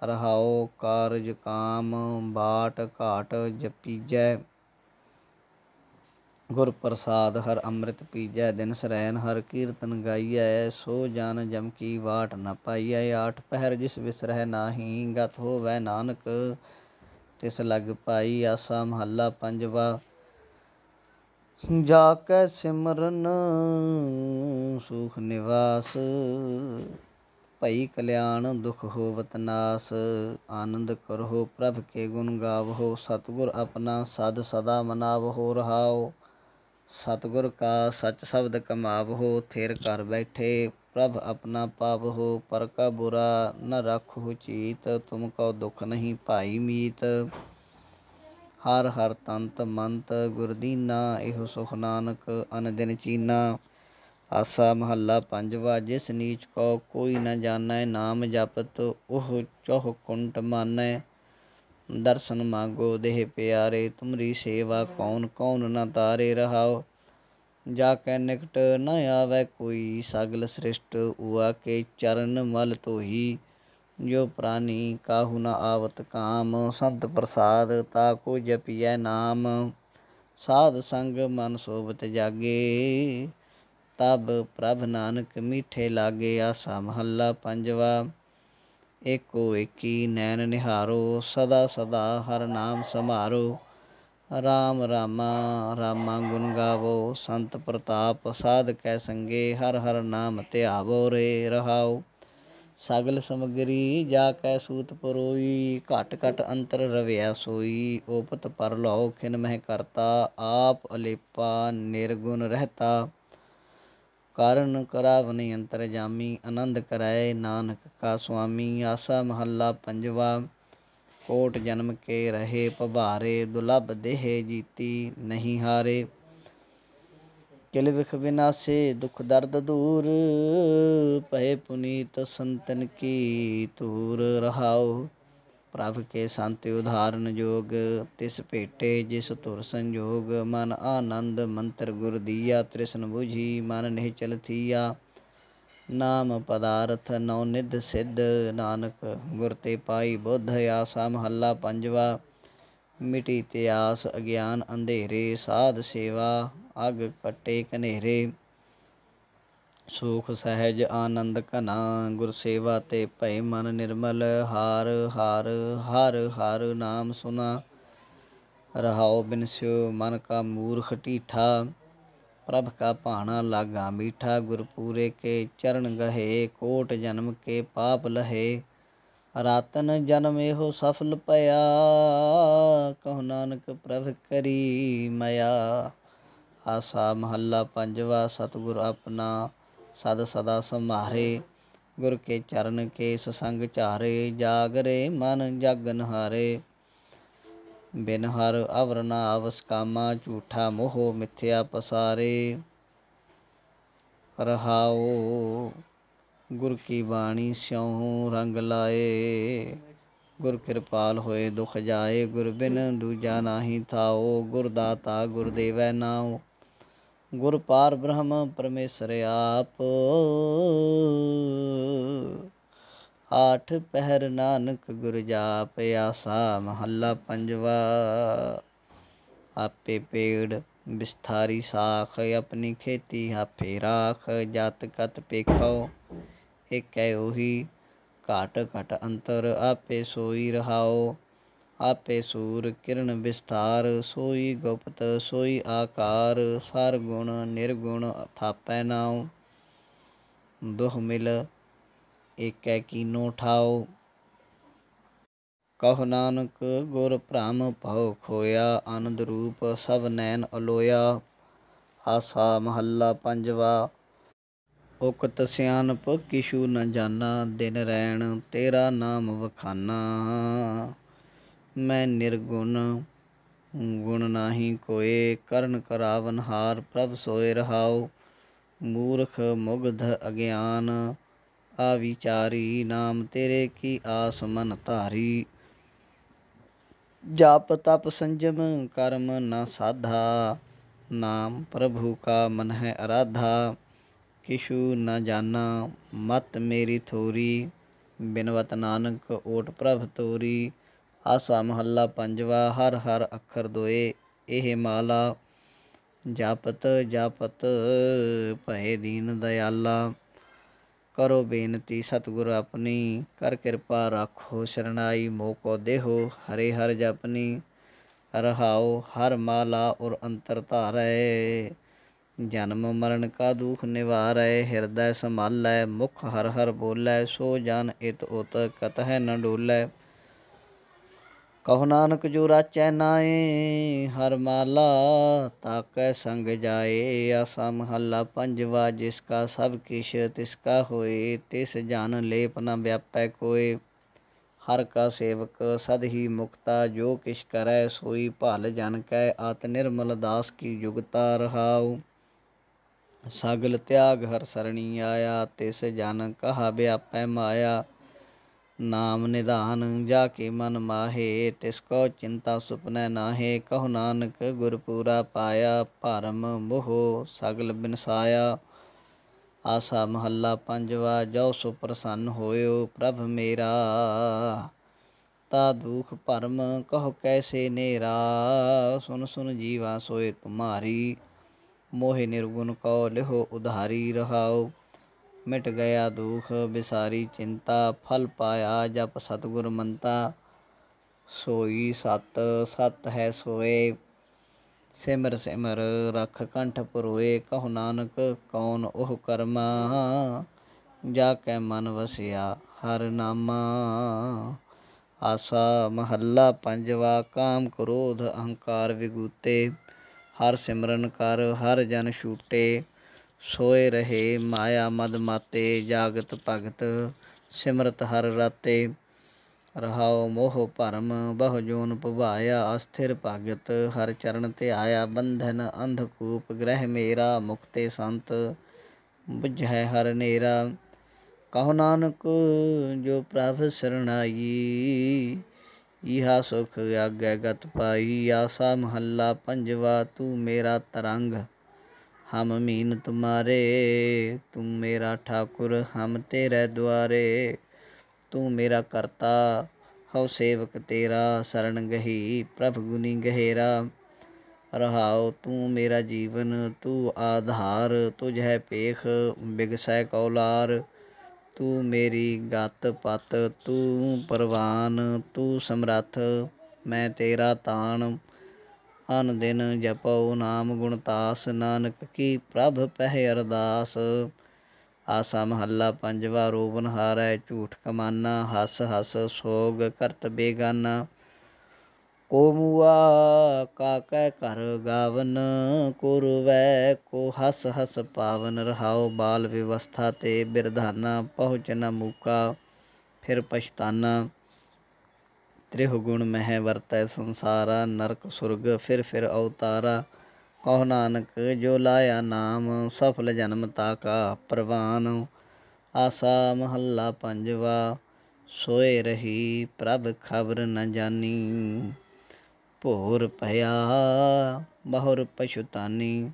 Speaker 1: ਰਹਾਓ ਕਾਰਜ ਕਾਮ ਬਾਟ ਘਾਟ ਜਪੀਜੈ ਗੁਰ ਪ੍ਰਸਾਦ ਹਰ ਅੰਮ੍ਰਿਤ ਪੀਜੈ ਦਿਨ ਸਰੈਨ ਹਰ ਕੀਰਤਨ ਗਾਈਐ ਸੋ ਜਨ ਜਮ ਕੀ ਬਾਟ ਨ ਪਾਈਐ ਆਠ ਪਹਿਰ ਜਿਸ ਵਿਸਰਹਿ ਨਾਹੀ ਗਤ ਹੋਵੈ ਨਾਨਕ ਤਿਸ ਲਗ ਪਾਈ ਆਸਾ ਮਹੱਲਾ ਪੰਜਵਾ ਜਾ ਕੈ ਸਿਮਰਨ ਸੁਖ ਨਿਵਾਸ ਭਈ ਕਲਿਆਣ ਦੁਖ ਹੋਵਤ ਨਾਸ ਆਨੰਦ ਕਰੋ ਪ੍ਰਭ ਕੇ ਗੁਣ ਗਾਵੋ ਸਤਗੁਰ ਆਪਣਾ ਸਦ ਸਦਾ ਮਨਾਵਹੁ ਰਹਾਓ ਸਤਿਗੁਰ ਕਾ ਸਚ ਸ਼ਬਦ ਕਮਾਵ ਹੋ ਥਿਰ ਕਰ ਬੈਠੇ ਪ੍ਰਭ ਆਪਣਾ ਪਾਪ ਹੋ ਪਰ ਕਾ ਬੁਰਾ ਨ ਹੋ ਚੀਤ ਤੁਮ ਕੋ ਦੁਖ ਨਹੀਂ ਭਾਈ ਮੀਤ ਹਰ ਹਰ ਤੰਤ ਮੰਤ ਗੁਰਦੀਨਾ ਇਹੋ ਸੁਖ ਨਾਨਕ ਅਨ ਦਿਨ ਚੀਨਾ ਆਸਾ ਮਹੱਲਾ ਪੰਜਵਾ ਜਿਸ ਨੀਚ ਕੋ ਕੋਈ ਨ ਜਾਣੈ ਨਾਮ ਜਪਤ ਉਹ ਚੋਹ ਕੁੰਟ ਮਾਨੈ ਦਰਸ਼ਨ ਮੰਗੋ ਦੇਹ ਪਿਆਰੇ ਤੁਮਰੀ ਸੇਵਾ ਕੌਣ ਕੌਣ ਨਾ ਤਾਰੇ ਰਹਾਓ ਜਾ ਕੈ ਨਿਕਟ ਨ ਆਵੇ ਕੋਈ ਸਗਲ ਸ੍ਰਿਸ਼ਟ ਉਆ ਕੇ ਚਰਨ ਮਲ ਤੋਹੀ ਜੋ ਪ੍ਰਾਨੀ ਕਾਹੂ ਨ ਆਵਤ ਕਾਮ ਸੰਤ ਪ੍ਰਸਾਦ ਤਾ ਕੋ ਜਪੀਐ ਨਾਮ ਸਾਧ ਸੰਗ ਮਨ ਸੋਬਤ ਜਾਗੇ ਤਬ ਪ੍ਰਭ ਨਾਨਕ ਮੀਠੇ ਲਾਗੇ ਆਸਾ ਮਹੱਲਾ ਪੰਜਵਾ ਏਕੋ ਏਕੀ ਨੈਣ ਨਿਹਾਰੋ ਸਦਾ ਸਦਾ ਹਰ ਨਾਮ ਸਮਾਰੋ ਰਾਮ ਰਾਮਾ ਰਾਮਾ ਗੁਣ ਗਾਵੋ ਸੰਤ ਪ੍ਰਤਾਪ ਸਾਧ ਕੈ ਸੰਗੇ ਹਰ ਹਰ ਨਾਮ ਧਿਆਵੋ ਰੇ ਰਹਾਉ ਸਗਲ ਸਮਗਰੀ ਜਾ ਕੈ ਸੂਤ ਪਰੋਈ ਘਟ ਘਟ ਅੰਤਰ ਰਵਿਆ ਸੋਈ ਓਪਤ ਪਰ ਲਾਉ ਖਿਨ ਮਹਿ ਕਰਤਾ ਆਪ ਅਲੇਪਾ ਨਿਰਗੁਣ ਰਹਤਾ ਕਾਰਨ ਕਰਾਵਨੇ ਅੰਤਰਜਾਮੀ ਆਨੰਦ ਕਰਾਏ ਨਾਨਕ ਕਾ ਸੁਆਮੀ ਆਸਾ ਮਹੱਲਾ ਪੰਜਵਾ ਕੋਟ ਜਨਮ ਕੇ ਰਹੇ ਪਭਾਰੇ ਦੁਲਬ ਦੇਹ ਜੀਤੀ ਨਹੀਂ ਹਾਰੇ ਕਿਲ ਵਿਖ ਬਿਨਾਸੇ ਦੁਖ ਦਰਦ ਦੂਰ ਪਏ ਪੁਨੀਤ ਸੰਤਨ ਕੀ ਤੂਰ ਰਹਾਓ ਪ੍ਰਭ ਕੇ ਸੰਤ ਉਧਾਰਨ ਜੋਗ ਤਿਸ ਭੇਟੇ ਜਿਸ ਤੁਰ ਸੰਜੋਗ ਮਨ ਆਨੰਦ ਮੰਤਰ ਗੁਰ ਦੀਆ ਤ੍ਰਿਸ਼ਨ 부ਝੀ ਮਨ ਨਿਹ ਚਲਥੀਆ ਨਾਮ ਪਦਾਰਥ ਨਉ ਨਿਧ ਸਿੱਧ ਨਾਨਕ ਗੁਰ ਤੇ ਪਾਈ ਬੁੱਧ ਆਸਾ ਮਹੱਲਾ ਪੰਜਵਾ ਮਿਟੀ ਤੇ ਆਸ ਅਗਿਆਨ ਅੰਧੇਰੇ ਸਾਧ ਸੇਵਾ ਅਗ ਕਟੇ ਕਨੇਰੇ ਸੁਖ ਸਹਿਜ ਆਨੰਦ ਘਨਾ ਗੁਰ ਸੇਵਾ ਤੇ ਭੈ ਮਨ ਨਿਰਮਲ ਹਾਰ ਹਾਰ ਹਰ ਹਰ ਨਾਮ ਸੁਨਾ ਰਹਾਉ ਬਿਨ ਸਿਉ ਮਨ ਕਾ ਮੂਰਖ ਢੀਠਾ ਪ੍ਰਭ ਕਾ ਭਾਣਾ ਲਾਗਾ ਮੀਠਾ ਗੁਰ ਪੂਰੇ ਕੇ ਚਰਨ ਗਹੇ ਕੋਟ ਜਨਮ ਕੇ ਪਾਪ ਲਹੇ ਰਾਤਨ ਜਨਮ ਇਹੋ ਸਫਲ ਪਿਆ ਕਹੋ ਨਾਨਕ ਪ੍ਰਭ ਕਰੀ ਮਇਆ ਆਸਾ ਮਹੱਲਾ ਪੰਜਵਾ ਸਤਿਗੁਰ ਆਪਣਾ ਸਦ ਸਦਾ ਸਮਾਰੇ ਗੁਰ ਕੇ ਚਰਨ ਕੇ ਸਸੰਗ ਚਾਰੇ ਜਾਗਰੇ ਮਨ ਜਗਨ ਹਾਰੇ ਬਿਨ ਹਰ ਅਵਰਨਾ ਆਵਸ ਕਾਮਾ ਝੂਠਾ ਮੋਹ ਮਿਥਿਆ ਪਸਾਰੇ ਰਹਾਓ ਗੁਰ ਕੀ ਬਾਣੀ ਸਿਉ ਰੰਗ ਲਾਏ ਗੁਰ ਕਿਰਪਾਲ ਹੋਏ ਦੁਖ ਜਾਏ ਗੁਰ ਬਿਨ ਦੂਜਾ ਨਾਹੀ ਥਾਓ ਗੁਰ ਦਾਤਾ ਗੁਰ ਦੇਵੈ ਨਾਉ ਗੁਰ ਪਾਰ ਬ੍ਰਹਮ ਪਰਮੇਸ਼ਰ ਆਪ ਆਠ ਪਹਿਰ ਨਾਨਕ ਗੁਰ ਜਾਪ ਆਸਾ ਮਹੱਲਾ ਪੰਜਵਾ ਆਪੇ ਪੇੜ ਵਿਸਥਾਰੀ ਸਾਖ ਆਪਣੀ ਖੇਤੀ ਹਾਫੇ ਰਾਖ ਜਤ ਕਤ ਪੇਖੋ ਇਕ ਹੈ ਉਹੀ ਘਾਟ ਘਟ ਅੰਤਰ ਆਪੇ ਸੋਈ ਰਹਾਓ ਆਪੇ ਸੂਰ ਕਿਰਨ ਵਿਸਤਾਰ ਸੋਈ ਗੁਪਤ ਸੋਈ ਆਕਾਰ ਸਰ ਗੁਣ ਨਿਰਗੁਣ ਥਾਪੈ ਨਾਉ ਦੁਖ ਮਿਲ ਏਕੈ ਕੀਨੋ ਠਾਓ ਕਹ ਨਾਨਕ ਗੁਰ ਭ੍ਰਮ ਭਉ ਖੋਇਆ ਆਨੰਦ ਰੂਪ ਸਭ ਨੈਣ ਅਲੋਇਆ ਆਸਾ ਮਹੱਲਾ ਪੰਜਵਾ ਉਕਤ ਸਿਆਨਪ ਕਿਛੂ ਨ ਜਾਣਾ ਦਿਨ ਰੈਣ ਤੇਰਾ ਨਾਮ ਵਖਾਨਾ ਮੈਂ ਨਿਰਗੁਣ ਗੁਣ ਨਾਹੀ ਕੋਏ ਕਰਨ ਕਰਾਵਨ ਹਾਰ ਪ੍ਰਭ ਸੋਏ ਰਹਾਉ ਮੂਰਖ ਮੁਗਧ ਅਗਿਆਨ ਆ ਵਿਚਾਰੀ ਨਾਮ ਤੇਰੇ ਕੀ ਆਸ ਮਨ ਧਾਰੀ ਜਾਪ ਤਪ ਸੰਜਮ ਕਰਮ ਨਾ ਸਾਧਾ ਨਾਮ ਪ੍ਰਭੂ ਕਾ ਮਨ ਹੈ ਅਰਾਧਾ ਕਿਛੂ ਨਾ ਜਾਣਾ ਮਤ ਮੇਰੀ ਥੋਰੀ ਬਿਨਵਤ ਨਾਨਕ ਓਟ ਪ੍ਰਭ ਤੋਰੀ ਆਸਾ ਮਹੱਲਾ ਪੰਜਵਾ ਹਰ ਹਰ ਅੱਖਰ ਦੋਏ ਇਹ ਮਾਲਾ ਜਾਪਤ ਜਾਪਤ ਭਏ ਦੀਨ ਦਇਆਲਾ ਕਰੋ ਬੇਨਤੀ ਸਤਿਗੁਰ ਆਪਣੀ ਕਰ ਕਿਰਪਾ ਰੱਖੋ ਸ਼ਰਨਾਈ ਮੋਕੋ ਦੇਹੋ ਹਰੇ ਹਰ ਜਪਨੀ ਰਹਾਉ ਹਰ ਮਾਲਾ ਔਰ ਅੰਤਰ ਧਾਰੈ ਜਨਮ ਮਰਨ ਕਾ ਦੁਖ ਨਿਵਾਰੈ ਹਿਰਦੈ ਸੰਭਾਲੈ ਮੁਖ ਹਰ ਹਰ ਬੋਲੈ ਸੋ ਜਨ ਇਤ ਉਤ ਕਤਹਿ ਨ ਡੋਲੈ ਕਹੋ ਨਾਨਕ ਜੋ ਰਾਚੈ ਨਾਏ ਹਰ ਮਾਲਾ ਤਾਕੈ ਸੰਗ ਜਾਏ ਆਸਾ ਮਹੱਲਾ ਪੰਜਵਾ ਜਿਸ ਕਾ ਸਭ ਕਿਛ ਤਿਸ ਕਾ ਹੋਏ ਤਿਸ ਜਨ ਲੇਪ ਨ ਵਿਆਪੈ ਕੋਏ ਹਰ ਕਾ ਸੇਵਕ ਸਦ ਹੀ ਮੁਕਤਾ ਜੋ ਕਿਛ ਕਰੈ ਸੋਈ ਭਲ ਜਨ ਕੈ ਆਤ ਨਿਰਮਲ ਦਾਸ ਕੀ ਯੁਗਤਾ ਰਹਾਉ ਸਗਲ ਤਿਆਗ ਹਰ ਸਰਣੀ ਆਇਆ ਤਿਸ ਜਨ ਕਹਾ ਵਿਆਪੈ ਮਾਇਆ ਨਾਮ ਨਿਧਾਨ ਜਾ ਕੇ ਮਨ ਮਾਹੇ ਤਿਸ ਕੋ ਚਿੰਤਾ ਸੁਪਨੇ ਨਾਹੇ ਕਹੁ ਨਾਨਕ ਗੁਰਪੂਰਾ ਪਾਇਆ ਭਰਮ ਮੋਹ ਸਗਲ ਬਿਨਸਾਇਆ ਆਸਾ ਮਹੱਲਾ ਪੰਜਵਾ ਜੋ ਸੁ ਪ੍ਰਸੰਨ ਹੋਇਓ ਪ੍ਰਭ ਮੇਰਾ ਤਾ ਦੁਖ ਭਰਮ ਕਹ ਕੈਸੇ ਨੇਰਾ ਸੁਨ ਸੁਨ ਜੀਵਾ ਸੋਏ ਤੁਮਾਰੀ ਮੋਹਿ ਨਿਰਗੁਣ ਕੋ ਲਿਹੋ ਉਧਾਰੀ ਰਹਾਓ ਮਿਟ ਗਿਆ ਦੁਖ ਬਿਸਾਰੀ ਚਿੰਤਾ ਫਲ ਪਾਇਆ ਜਪ ਸਤਗੁਰ ਮੰਤਾ ਸੋਈ ਸਤ ਸਤ ਹੈ ਸੋਏ ਸਿਮਰ ਸਿਮਰ ਰਖ ਕੰਠ ਪਰੋਏ ਕਹੁ ਨਾਨਕ ਕੌਣ ਉਹ ਕਰਮਾ ਜਾ ਕੈ ਮਨ ਵਸਿਆ ਹਰ ਨਾਮਾ ਆਸਾ ਮਹੱਲਾ ਪੰਜਵਾ ਕਾਮ ਕ੍ਰੋਧ ਅਹੰਕਾਰ ਵਿਗੂਤੇ ਹਰ ਸਿਮਰਨ ਕਰ ਹਰ ਜਨ ਛੂਟੇ ਸੋਏ ਰਹੇ ਮਾਇਆ ਮਦ ਮਾਤੇ ਜਾਗਤ ਭਗਤ ਸਿਮਰਤ ਹਰ ਰਾਤੇ ਰਹਾਉ ਮੋਹ ਭਰਮ ਬਹੁ ਜੋਨ ਪਵਾਇਆ ਅਸਥਿਰ ਭਗਤ ਹਰ ਚਰਨ ਤੇ ਆਇਆ ਬੰਧਨ ਅੰਧਕੂਪ ਗ੍ਰਹਿ ਮੇਰਾ ਮੁਕਤੇ ਸੰਤ ਬੁਝੈ ਹਰ ਨੇਰਾ ਕਹੋ ਨਾਨਕ ਜੋ ਪ੍ਰਭ ਸਰਣਾਈ ਇਹਾ ਸੁਖ ਆਗੈ ਗਤ ਪਾਈ ਆਸਾ ਮਹੱਲਾ ਪੰਜਵਾ ਤੂੰ ਮੇਰਾ ਤਰੰਗ हम मीन तुम्हारे तुम मेरा ठाकुर हम तेरे द्वारे तू मेरा करता हौ सेवक तेरा शरण गही प्रभु गुनी गहेरा रहाओ तू मेरा जीवन तू आधार तुझ है पेख बिगसै कौलार तू मेरी गत पत तू परवान तू ਸਮਰੱਥ मैं तेरा ਤਾਣ ਆਨ ਦਿਨ ਜਪਉ ਨਾਮ ਗੁਣ ਤਾਸ ਨਾਨਕ ਕੀ ਪ੍ਰਭ ਪਹਿ ਅਰਦਾਸ ਆਸਾ ਮਹੱਲਾ ਪੰਜਵਾ ਰੋਵਨ ਹਾਰੈ ਝੂਠ ਕਮਾਨਾ ਹਸ ਹਸ ਸੋਗ ਕਰਤ ਬੇਗਾਨਾ ਕੋ ਮੂਆ ਕਾ ਕੈ ਕਰ ਗਾਵਨ ਕੁਰਵੈ ਕੋ ਹਸ ਹਸ ਪਾਵਨ ਰਹਾਉ ਬਾਲ ਵਿਵਸਥਾ ਤੇ ਬਿਰਧਾਨਾ ਪਹੁੰਚ ਨ ਮੂਕਾ ਫਿਰ ਪਛਤਾਨਾ त्रिहु गुण ਮਹਿ ਵਰਤੈ ਸੰਸਾਰਾ ਨਰਕ ਸੁਰਗ ਫਿਰ ਫਿਰ अवतारा ਕਹੁ ਨਾਨਕ ਜੋ ਲਾਇਆ ਨਾਮ ਸਫਲ ਜਨਮ ਤਾਕਾ ਪ੍ਰਵਾਨ ਆਸਾ ਮਹੱਲਾ ਪੰਜਵਾ ਸੋਏ ਰਹੀ ਪ੍ਰਭ ਖਬਰ ਨ ਜਾਣੀ ਭੋਰ ਭਇਆ ਬਹੁਰ ਪਛਤਾਨੀ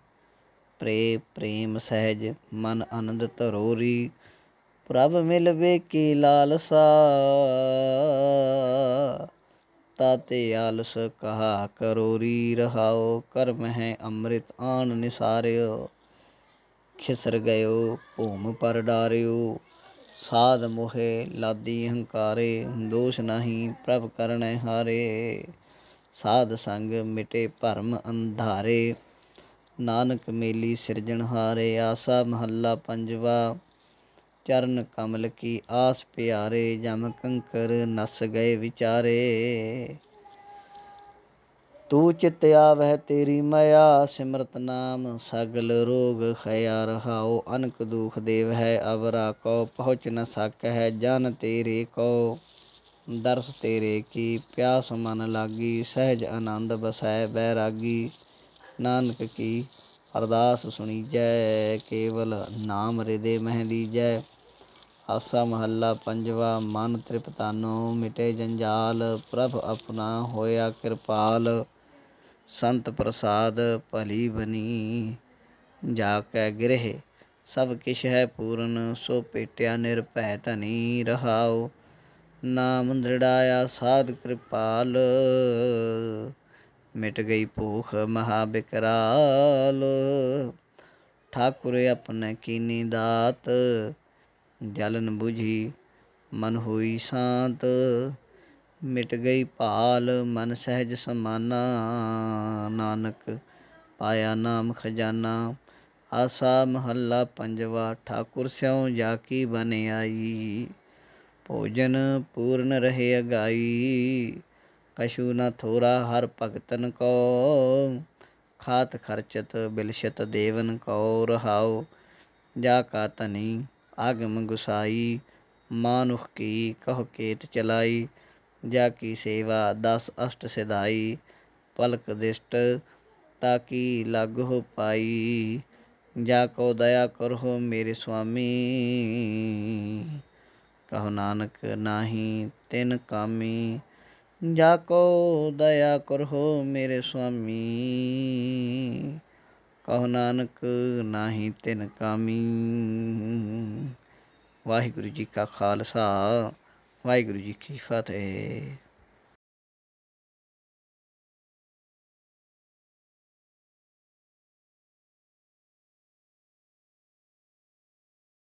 Speaker 1: ਪ੍ਰੇ ਪ੍ਰੇਮ ਸਹਿਜ ਮਨ ਆਨੰਦ ਤਰੋਰੀ ਪ੍ਰਭ ਮਿਲ ਕੀ ਲਾਲਸਾ ਤਾਤੇ ਆਲਸ ਕਹਾ ਕਰੋ ਰੀ ਰਹਾਓ ਕਰਮ ਹੈ ਅੰਮ੍ਰਿਤ ਆਣ ਨਿਸਾਰਿਓ ਖਿਸਰ ਗਇਓ ਭੂਮ ਪਰ ਡਾਰਿਓ ਸਾਧ ਮੋਹੇ ਲਾਦੀ ਹੰਕਾਰੇ ਦੋਸ਼ ਨਹੀਂ ਪ੍ਰਭ ਕਰਨੇ ਹਾਰੇ ਸਾਧ ਸੰਗ ਮਿਟੇ ਭਰਮ ਅੰਧਾਰੇ ਨਾਨਕ ਮੇਲੀ ਸਿਰਜਣ ਹਾਰੇ ਆਸਾ ਮਹੱਲਾ ਪੰਜਵਾ ਚਰਨ ਕਮਲ ਕੀ ਆਸ ਪਿਆਰੇ ਜਮ ਕੰਕਰ ਨਸ ਗਏ ਵਿਚਾਰੇ ਤੂ ਚਿਤ ਆਵਹਿ ਤੇਰੀ ਮਾਇਆ ਸਿਮਰਤ ਨਾਮ ਸਗਲ ਰੋਗ ਖਿਆ ਰਹਾਉ ਅਨਕ ਦੁਖ ਦੇਵ ਹੈ ਅਵਰਾ ਕੋ ਪਹੁੰਚ ਨ ਸਕ ਜਨ ਤੇਰੇ ਕੋ ਦਰਸ ਤੇਰੇ ਕੀ ਪਿਆਸ ਮਨ ਲਾਗੀ ਸਹਿਜ ਆਨੰਦ ਬਸੈ ਬੈਰਾਗੀ ਨਾਨਕ ਕੀ ਅਰਦਾਸ ਸੁਣੀ ਜੈ ਕੇਵਲ ਨਾਮ ਰਿਦੇ ਮਹਿ ਦੀਜੈ ਆਸਾ ਮਹੱਲਾ ਪੰਜਵਾ ਮਨ ਤ੍ਰਿਪਤਾਨੋ ਮਿਟੇ ਜੰਜਾਲ ਪ੍ਰਭ ਆਪਣਾ ਹੋਇਆ ਕਿਰਪਾਲ ਸੰਤ ਪ੍ਰਸਾਦ ਭਲੀ ਬਣੀ ਜਾ ਕੇ ਗ੍ਰਹਿ ਸਭ ਕਿਛ ਹੈ ਪੂਰਨ ਸੋ ਪੇਟਿਆ ਨਿਰਭੈ ਧਨੀ ਰਹਾਓ ਨਾਮ ਦ੍ਰਿੜਾਇਆ ਸਾਧ ਕਿਰਪਾਲ ਮਿਟ ਗਈ ਭੂਖ ਮਹਾ ਬਿਕਰਾਲ ਠਾਕੁਰ ਆਪਣੇ ਕੀਨੀ ਦਾਤ ਜਲਨ 부ਝੀ ਮਨ ਹੋਈ ਸ਼ਾਂਤ ਮਿਟ ਗਈ ਭਾਲ ਮਨ ਸਹਿਜ ਸਮਾਨਾ ਨਾਨਕ ਪਾਇਆ ਨਾਮ ਖਜ਼ਾਨਾ ਆਸਾ ਮਹੱਲਾ ਪੰਜਵਾ ਠਾਕੁਰ ਸਿਉ ਜਾ ਕੀ ਬਨ ਆਈ ਭੋਜਨ ਪੂਰਨ ਰਹੇ ਅਗਾਈ ਕਸ਼ੂ ਨ ਥੋਰਾ ਹਰ ਭਗਤਨ ਕੋ ਖਾਤ ਖਰਚਤ ਬਿਲਸ਼ਤ ਦੇਵਨ ਕੋ ਰਹਾਉ ਜਾ ਕਾ ਤਨੀ ਆਗਮ ਗੁਸਾਈ ਮਾਨੁਖ ਕੀ ਕਹ ਕੇਤ ਚਲਾਈ ਜਾ ਕੀ ਸੇਵਾ ਦਸ ਅਸ਼ਟ ਸਿਧਾਈ ਪਲਕ ਦਿਸ਼ਟ ਤਾ ਕੀ ਲਗ ਹੋ ਪਾਈ ਜਾ ਕੋ ਦਇਆ ਕਰੋ ਮੇਰੇ ਸੁਆਮੀ ਕਹੋ ਨਾਨਕ ਨਾਹੀ ਤਿਨ ਕਾਮੀ ਜਾ ਕੋ ਦਇਆ ਕਰੋ ਮੇਰੇ ਸੁਆਮੀ ਕਹੋ ਨਾਨਕ ਨਾਹੀ ਤਿਨ ਕਾਮੀ ਵਾਹਿਗੁਰੂ ਜੀ ਕਾ ਖਾਲਸਾ ਵਾਹਿਗੁਰੂ ਜੀ ਕੀ ਫਤਿਹ